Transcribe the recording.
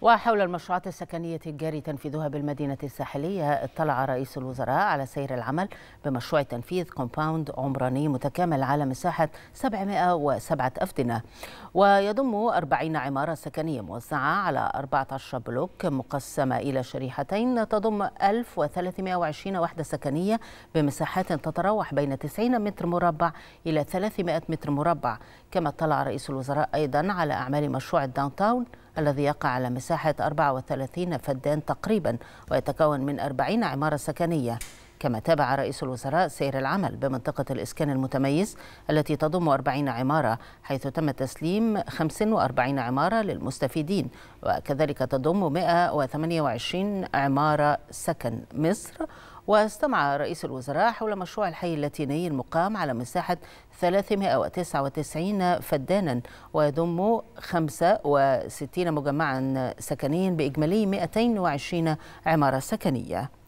وحول المشروعات السكنية الجاري تنفيذها بالمدينة الساحلية اطلع رئيس الوزراء على سير العمل بمشروع تنفيذ كومباوند عمراني متكامل على مساحة 707 أفدنة ويضم 40 عمارة سكنية موزعة على 14 بلوك مقسمة إلى شريحتين تضم 1320 وحدة سكنية بمساحات تتراوح بين 90 متر مربع إلى 300 متر مربع كما اطلع رئيس الوزراء أيضا على أعمال مشروع الداون تاون الذي يقع على مساحة مساحة 34 فدان تقريبا ويتكون من 40 عمارة سكنية كما تابع رئيس الوزراء سير العمل بمنطقة الإسكان المتميز التي تضم 40 عمارة حيث تم تسليم 45 عمارة للمستفيدين وكذلك تضم 128 عمارة سكن مصر واستمع رئيس الوزراء حول مشروع الحي اللاتيني المقام على مساحة 399 فدانا ويضم 65 مجمعا سكنيا بإجمالي 220 عمارة سكنية